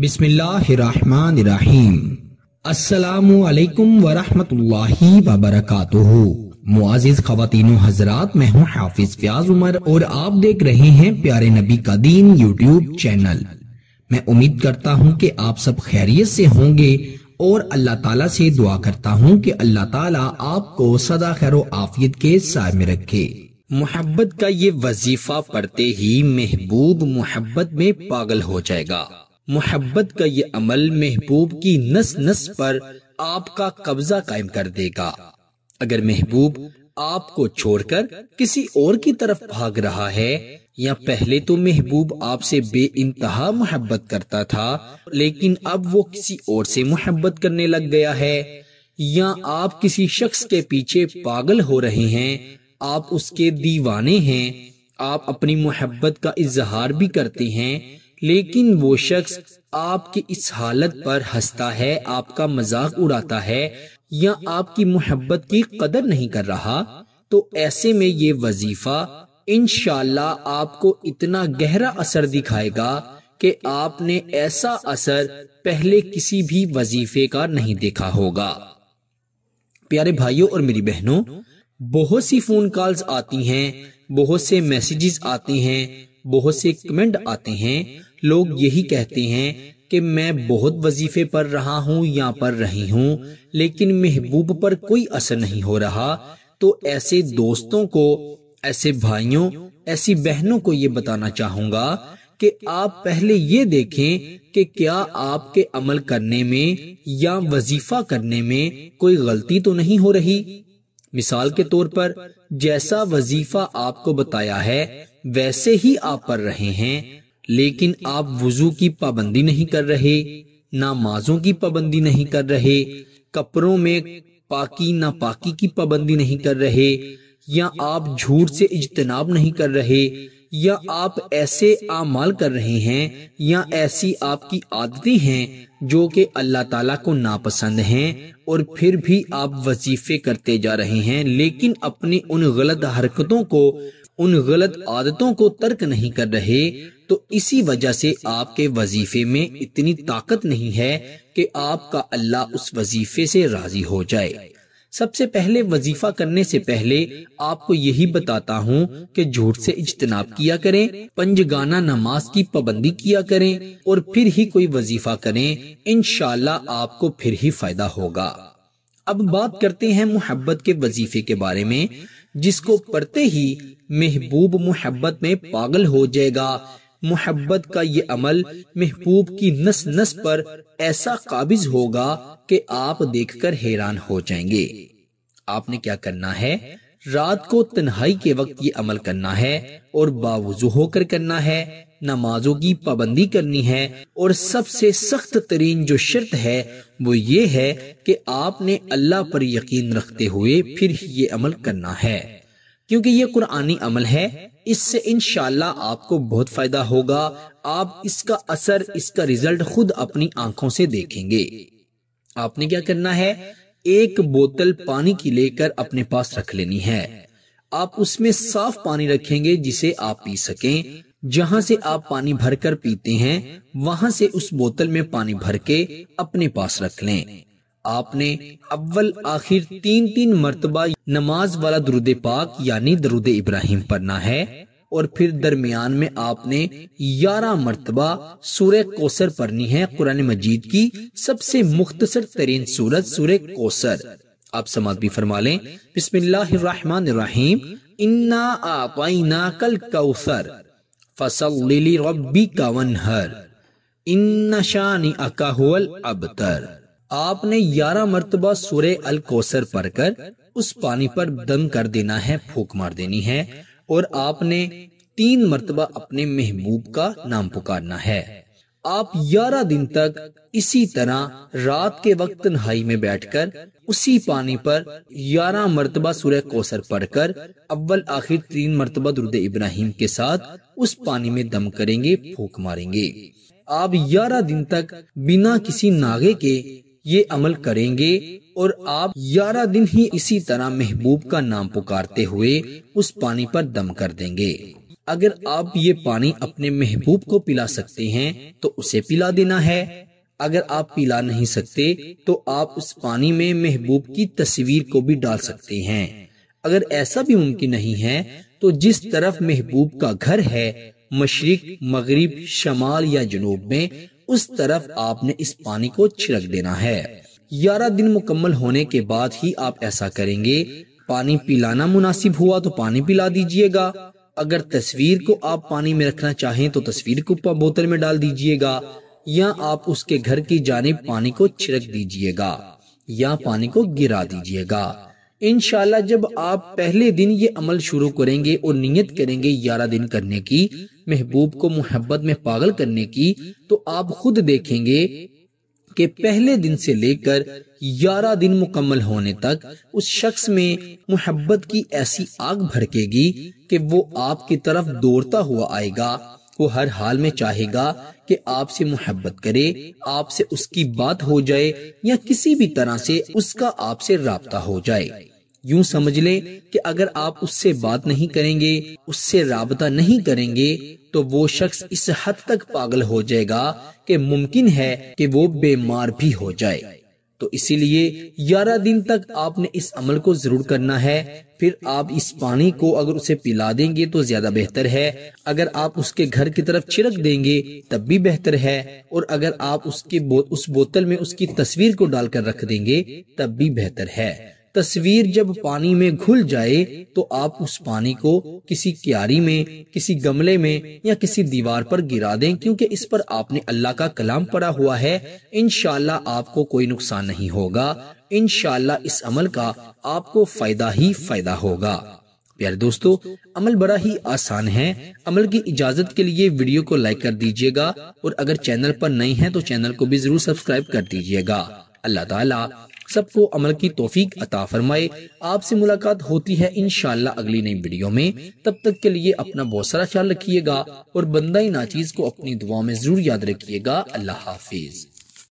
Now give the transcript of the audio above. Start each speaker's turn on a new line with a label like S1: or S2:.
S1: बिस्मिल्लाहिर्रहमानिर्रहीम वरहमतुल्लाहि वबरकातुहु मुआजिज खातिन हजरात मैं हूँ हाफिज फयाज उमर और आप देख रहे हैं प्यारे नबी का दीन यूट्यूब चैनल मैं उम्मीद करता हूँ कि आप सब खैरियत से होंगे और अल्लाह ताला से दुआ करता हूँ कि अल्लाह ताला आपको सदा खैर आफियत के साय में रखे मोहब्बत का ये वजीफा पढ़ते ही महबूब मोहब्बत में पागल हो जाएगा मोहब्बत का ये अमल महबूब की नस नस पर आपका कब्जा कायम कर देगा अगर महबूब आपको छोड़कर किसी और की तरफ भाग रहा है या पहले तो महबूब आपसे बे इंतहा मोहब्बत करता था लेकिन अब वो किसी और से मोहब्बत करने लग गया है या आप किसी शख्स के पीछे पागल हो रहे हैं आप उसके दीवाने हैं आप अपनी मोहब्बत का इजहार भी करते हैं लेकिन वो शख्स आपकी इस हालत पर हंसता है आपका मजाक उड़ाता है या आपकी मोहब्बत की कदर नहीं कर रहा तो ऐसे में ये वजीफा इनशाला आपको इतना गहरा असर दिखाएगा कि आपने ऐसा असर पहले किसी भी वजीफे का नहीं देखा होगा प्यारे भाइयों और मेरी बहनों बहुत सी फोन कॉल्स आती हैं बहुत से मैसेजेस आते हैं बहुत से कमेंट आते हैं लोग यही कहते हैं कि मैं बहुत वजीफे पर रहा हूँ या पर रही हूँ लेकिन महबूब पर कोई असर नहीं हो रहा तो ऐसे दोस्तों को ऐसे भाइयों ऐसी बहनों को ये बताना चाहूंगा कि आप पहले ये देखें कि क्या आपके अमल करने में या वजीफा करने में कोई गलती तो नहीं हो रही मिसाल के तौर पर जैसा वजीफा आपको बताया है वैसे ही आप पढ़ रहे हैं लेकिन आप वजू की पाबंदी नहीं कर रहे नमाजों की पाबंदी नहीं कर रहे कपड़ों में पाकी नापाकी की पाबंदी नहीं कर रहे या आप झूठ से इजतनाब नहीं कर रहे या आप ऐसे आमाल कर रहे हैं या ऐसी आपकी आदतें हैं जो कि अल्लाह ताला को नापसंद हैं और फिर भी आप वजीफे करते जा रहे हैं लेकिन अपनी उन गलत हरकतों को उन गलत आदतों को तर्क नहीं कर रहे तो इसी वजह से आपके वजीफे में इतनी ताकत नहीं है कि आपका अल्लाह उस वजीफे से राजी हो जाए सबसे पहले वजीफा करने से पहले आपको यही बताता हूँ कि झूठ से इज्तनाब किया करें पंजगाना नमाज की पाबंदी किया करें और फिर ही कोई वजीफा करें इनशाला आपको फिर ही फायदा होगा अब बात करते हैं मोहब्बत के वजीफे के बारे में जिसको पढ़ते ही महबूब मोहब्बत में पागल हो जाएगा मोहब्बत का ये अमल महबूब की नस नस पर ऐसा काबिज होगा कि आप देखकर हैरान हो जाएंगे आपने क्या करना है रात को तन्हाई के वक्त ये अमल करना है और बावजू होकर करना है नमाजों की पाबंदी करनी है और सबसे सख्त तरीन जो शर्त है वो ये है कि आपने अल्लाह पर यकीन रखते हुए फिर ही ये अमल करना है क्योंकि ये कुरानी अमल है इससे इनशाला आपको बहुत फायदा होगा आप इसका असर इसका रिजल्ट खुद अपनी आंखों से देखेंगे आपने क्या करना है एक बोतल पानी की लेकर अपने पास रख लेनी है आप उसमें साफ पानी रखेंगे जिसे आप पी सकें जहां से आप पानी भरकर पीते हैं वहां से उस बोतल में पानी भर के अपने पास रख लें आपने अव्वल आखिर तीन तीन मरतबा नमाज वाला दरुद पाक यानी दरुद इब्राहिम पढ़ना है और फिर दरमियान में आपने ग्यारह मरतबा सूर्य कोसर पढ़नी है कुरान मजीद की सबसे मुख्तसर तरीन सूरत सूर्य कोसर आप समाप्त भी फरमा लें बिस्मिल्लाम इन्ना आपाइना कल कौसर फसल रब्बी का वनहर इन्ना शानी अकाहुअल अबतर आपने ग्यारह मरतबा सूर्य अल कोसर पढ़कर उस पानी पर दम कर देना है फूक मार देनी है और आपने तीन मरतबा अपने महबूब का नाम पुकारना है आप ग्यारह दिन तक इसी तरह रात के वक्त नहाई में बैठकर उसी पानी पर ग्यारह मरतबा सूर्य कोसर पढ़कर अव्वल आखिर तीन मरतबा दुर्द इब्राहिम के साथ उस पानी में दम करेंगे फूक मारेंगे आप ग्यारह दिन तक बिना किसी नागे के ये अमल करेंगे और आप ग्यारह दिन ही इसी तरह महबूब का नाम पुकारते हुए उस पानी पर दम कर देंगे अगर आप ये पानी अपने महबूब को पिला सकते हैं तो उसे पिला देना है अगर आप पिला नहीं सकते तो आप उस पानी में महबूब की तस्वीर को भी डाल सकते हैं अगर ऐसा भी मुमकिन नहीं है तो जिस तरफ महबूब का घर है मशरक मगरब शमाल या जनूब में उस तरफ आपने इस पानी को छिड़क देना है ग्यारह दिन मुकम्मल होने के बाद ही आप ऐसा करेंगे पानी पिलाना मुनासिब हुआ तो पानी पिला दीजिएगा अगर तस्वीर को आप पानी में रखना चाहें तो तस्वीर को बोतल में डाल दीजिएगा या आप उसके घर की जानब पानी को छिड़क दीजिएगा या पानी को गिरा दीजिएगा इन जब आप पहले दिन ये अमल शुरू करेंगे और नियत करेंगे ग्यारह दिन करने की महबूब को मोहब्बत में पागल करने की तो आप खुद देखेंगे कि पहले दिन से लेकर ग्यारह दिन मुकम्मल होने तक उस शख्स में मोहब्बत की ऐसी आग भड़केगी कि वो आपकी तरफ दौड़ता हुआ आएगा वो हर हाल में चाहेगा कि आपसे मोहब्बत करे आपसे उसकी बात हो जाए या किसी भी तरह से उसका आपसे रबता हो जाए यूं समझ लें कि अगर आप उससे बात नहीं करेंगे उससे रबता नहीं करेंगे तो वो शख्स इस हद तक पागल हो जाएगा कि मुमकिन है कि वो बीमार भी हो जाए तो इसीलिए ग्यारह दिन तक आपने इस अमल को जरूर करना है फिर आप इस पानी को अगर उसे पिला देंगे तो ज्यादा बेहतर है अगर आप उसके घर की तरफ छिड़क देंगे तब भी बेहतर है और अगर आप उसके बो, उस बोतल में उसकी तस्वीर को डालकर रख देंगे तब भी बेहतर है तस्वीर जब पानी में घुल जाए तो आप उस पानी को किसी क्यारी में किसी गमले में या किसी दीवार पर गिरा दें क्योंकि इस पर आपने अल्लाह का कलाम पड़ा हुआ है इनशाला आपको कोई नुकसान नहीं होगा इनशाला इस अमल का आपको फायदा ही फायदा होगा प्यारे दोस्तों अमल बड़ा ही आसान है अमल की इजाजत के लिए वीडियो को लाइक कर दीजिएगा और अगर चैनल पर नई है तो चैनल को भी जरूर सब्सक्राइब कर दीजिएगा अल्लाह ताला सबको अमल की तोफीक अता फरमाए आपसे मुलाकात होती है इन अगली नई वीडियो में तब तक के लिए अपना बहुत सारा ख्याल रखिएगा और बंदा ही नाचीज को अपनी दुआ में जरूर याद रखिएगा अल्लाह हाफिज़